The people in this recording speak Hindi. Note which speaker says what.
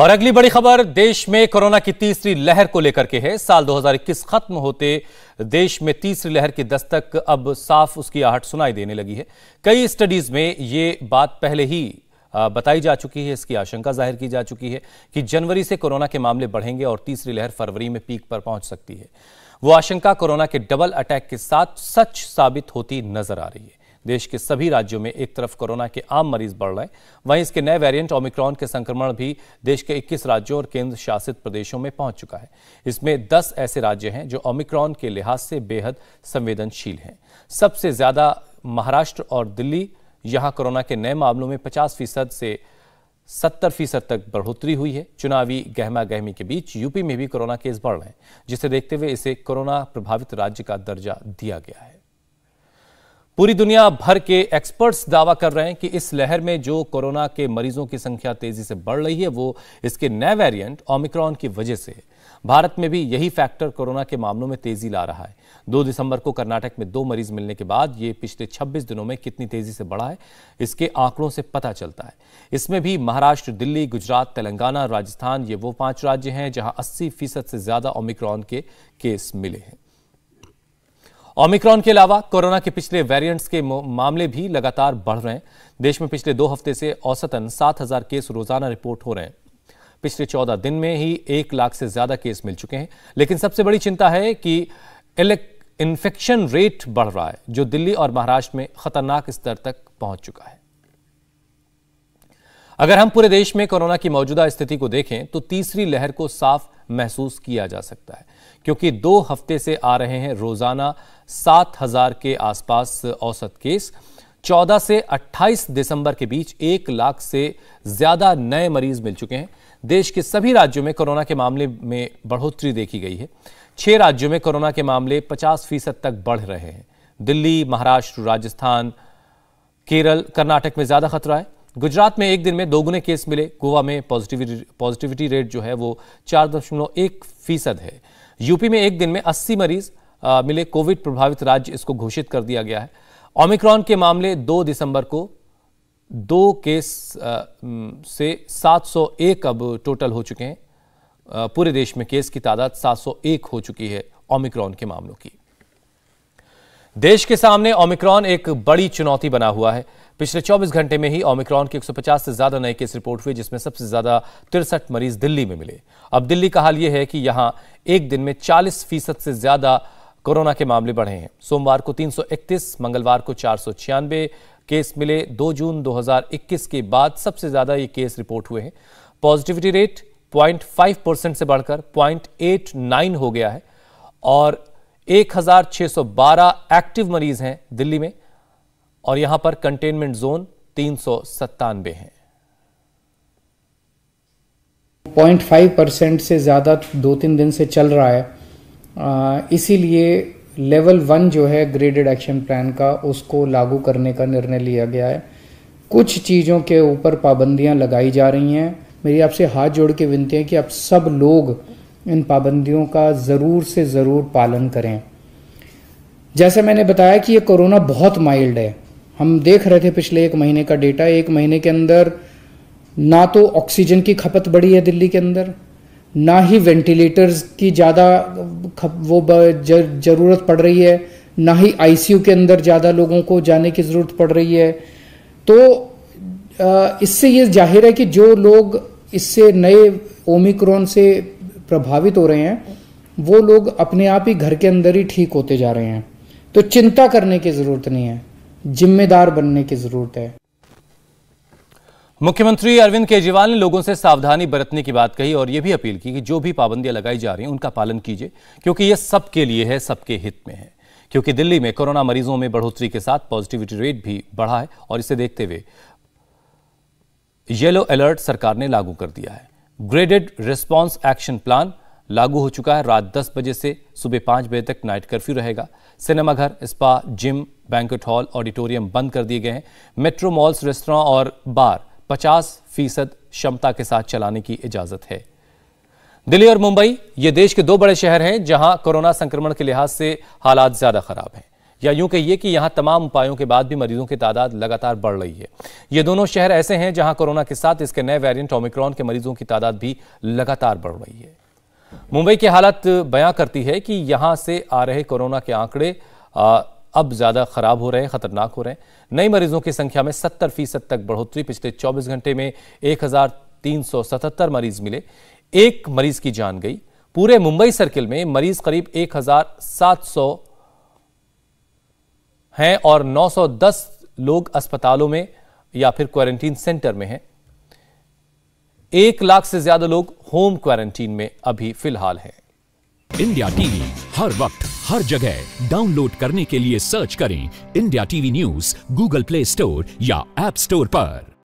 Speaker 1: और अगली बड़ी खबर देश में कोरोना की तीसरी लहर को लेकर के है साल 2021 खत्म होते देश में तीसरी लहर की दस्तक अब साफ उसकी आहट सुनाई देने लगी है कई स्टडीज में ये बात पहले ही बताई जा चुकी है इसकी आशंका जाहिर की जा चुकी है कि जनवरी से कोरोना के मामले बढ़ेंगे और तीसरी लहर फरवरी में पीक पर पहुंच सकती है वो आशंका कोरोना के डबल अटैक के साथ सच साबित होती नजर आ रही है देश के सभी राज्यों में एक तरफ कोरोना के आम मरीज बढ़ रहे वहीं इसके नए वेरिएंट ओमिक्रॉन के संक्रमण भी देश के 21 राज्यों और केंद्र शासित प्रदेशों में पहुंच चुका है इसमें 10 ऐसे राज्य हैं जो ओमिक्रॉन के लिहाज से बेहद संवेदनशील हैं सबसे ज्यादा महाराष्ट्र और दिल्ली यहां कोरोना के नए मामलों में पचास फीसद से सत्तर फीसद तक बढ़ोतरी हुई है चुनावी गहमा गहमी के बीच यूपी में भी कोरोना केस बढ़ रहे हैं जिसे देखते हुए इसे कोरोना प्रभावित राज्य का दर्जा दिया गया है पूरी दुनिया भर के एक्सपर्ट्स दावा कर रहे हैं कि इस लहर में जो कोरोना के मरीजों की संख्या तेजी से बढ़ रही है वो इसके नए वेरिएंट ओमिक्रॉन की वजह से है भारत में भी यही फैक्टर कोरोना के मामलों में तेजी ला रहा है दो दिसंबर को कर्नाटक में दो मरीज मिलने के बाद ये पिछले 26 दिनों में कितनी तेजी से बढ़ा है इसके आंकड़ों से पता चलता है इसमें भी महाराष्ट्र दिल्ली गुजरात तेलंगाना राजस्थान ये वो पांच राज्य हैं जहां अस्सी फीसद से ज्यादा ओमिक्रॉन के केस मिले हैं ओमिक्रॉन के अलावा कोरोना के पिछले वेरिएंट्स के मामले भी लगातार बढ़ रहे हैं देश में पिछले दो हफ्ते से औसतन 7000 केस रोजाना रिपोर्ट हो रहे हैं पिछले 14 दिन में ही एक लाख से ज्यादा केस मिल चुके हैं लेकिन सबसे बड़ी चिंता है कि इन्फेक्शन रेट बढ़ रहा है जो दिल्ली और महाराष्ट्र में खतरनाक स्तर तक पहुंच चुका है अगर हम पूरे देश में कोरोना की मौजूदा स्थिति को देखें तो तीसरी लहर को साफ महसूस किया जा सकता है क्योंकि दो हफ्ते से आ रहे हैं रोजाना सात हजार के आसपास औसत केस 14 से 28 दिसंबर के बीच एक लाख से ज्यादा नए मरीज मिल चुके हैं देश के सभी राज्यों में कोरोना के मामले में बढ़ोतरी देखी गई है छह राज्यों में कोरोना के मामले 50 फीसद तक बढ़ रहे हैं दिल्ली महाराष्ट्र राजस्थान केरल कर्नाटक में ज्यादा खतरा है गुजरात में एक दिन में दोगुने केस मिले गोवा में पॉजिटिविटी पॉजिटिविटी रेट जो है वो चार दशमलव एक फीसद है यूपी में एक दिन में अस्सी मरीज आ, मिले कोविड प्रभावित राज्य इसको घोषित कर दिया गया है ओमिक्रॉन के मामले दो दिसंबर को दो केस आ, से 701 अब टोटल हो चुके हैं पूरे देश में केस की तादाद 701 हो चुकी है ओमिक्रॉन के मामलों की देश के सामने ओमिक्रॉन एक बड़ी चुनौती बना हुआ है पिछले 24 घंटे में ही ओमिक्रॉन के 150 से ज्यादा नए केस रिपोर्ट हुए जिसमें सबसे ज्यादा तिरसठ मरीज दिल्ली में मिले अब दिल्ली का हाल यह है कि यहां एक दिन में 40 फीसद से ज्यादा कोरोना के मामले बढ़े हैं सोमवार को 331, मंगलवार को चार केस मिले 2 जून 2021 के बाद सबसे ज्यादा ये केस रिपोर्ट हुए हैं पॉजिटिविटी रेट 0.5 परसेंट से बढ़कर 0.89 हो गया है और 1612 एक्टिव मरीज हैं दिल्ली में और यहां पर कंटेनमेंट जोन तीन सौ सत्तानवे हैं
Speaker 2: 0.5 परसेंट से ज़्यादा दो तीन दिन से चल रहा है इसीलिए लेवल वन जो है ग्रेडेड एक्शन प्लान का उसको लागू करने का निर्णय लिया गया है कुछ चीज़ों के ऊपर पाबंदियां लगाई जा रही हैं मेरी आपसे हाथ जोड़ के विनती है कि आप सब लोग इन पाबंदियों का ज़रूर से ज़रूर पालन करें जैसे मैंने बताया कि ये कोरोना बहुत माइल्ड है हम देख रहे थे पिछले एक महीने का डेटा एक महीने के अंदर ना तो ऑक्सीजन की खपत बढ़ी है दिल्ली के अंदर ना ही वेंटिलेटर्स की ज़्यादा वो ज़रूरत पड़ रही है ना ही आईसीयू के अंदर ज़्यादा लोगों को जाने की ज़रूरत पड़ रही है तो इससे ये जाहिर है कि जो लोग इससे नए ओमिक्रॉन से प्रभावित हो रहे हैं वो लोग अपने आप ही घर के अंदर ही ठीक होते जा रहे हैं तो चिंता करने की जरूरत नहीं है जिम्मेदार बनने की जरूरत है
Speaker 1: मुख्यमंत्री अरविंद केजरीवाल ने लोगों से सावधानी बरतने की बात कही और यह भी अपील की कि जो भी पाबंदियां लगाई जा रही हैं उनका पालन कीजिए क्योंकि यह सबके लिए है सबके हित में है क्योंकि दिल्ली में कोरोना मरीजों में बढ़ोतरी के साथ पॉजिटिविटी रेट भी बढ़ा है और इसे देखते हुए येलो अलर्ट सरकार ने लागू कर दिया है ग्रेडेड रिस्पांस एक्शन प्लान लागू हो चुका है रात 10 बजे से सुबह 5 बजे तक नाइट कर्फ्यू रहेगा सिनेमाघर spa gym banquet hall auditorium बंद कर दिए गए हैं मेट्रो मॉल्स रेस्तरां और बार 50 फीसद क्षमता के साथ चलाने की इजाजत है दिल्ली और मुंबई ये देश के दो बड़े शहर हैं जहां कोरोना संक्रमण के लिहाज से हालात ज्यादा खराब हैं या यूं कहिए कि यहां तमाम उपायों के बाद भी मरीजों की तादाद लगातार बढ़ रही है ये दोनों शहर ऐसे हैं जहां कोरोना के साथ इसके नए वेरिएंट ओमिक्रॉन के मरीजों की तादाद भी लगातार बढ़ रही है मुंबई की हालत बयां करती है कि यहां से आ रहे कोरोना के आंकड़े अब ज़्यादा ख़राब हो रहे हैं ख़तरनाक हो रहे हैं नए मरीजों की संख्या में सत्तर फीसद तक बढ़ोतरी पिछले चौबीस घंटे में एक मरीज मिले एक मरीज की जान गई पूरे मुंबई सर्किल में मरीज करीब 1,700 हैं और 910 लोग अस्पतालों में या फिर क्वारंटीन सेंटर में हैं एक लाख से ज्यादा लोग होम क्वारंटीन में अभी फिलहाल हैं इंडिया टीवी हर वक्त हर जगह डाउनलोड करने के लिए सर्च करें India TV news Google Play Store या एप स्टोर पर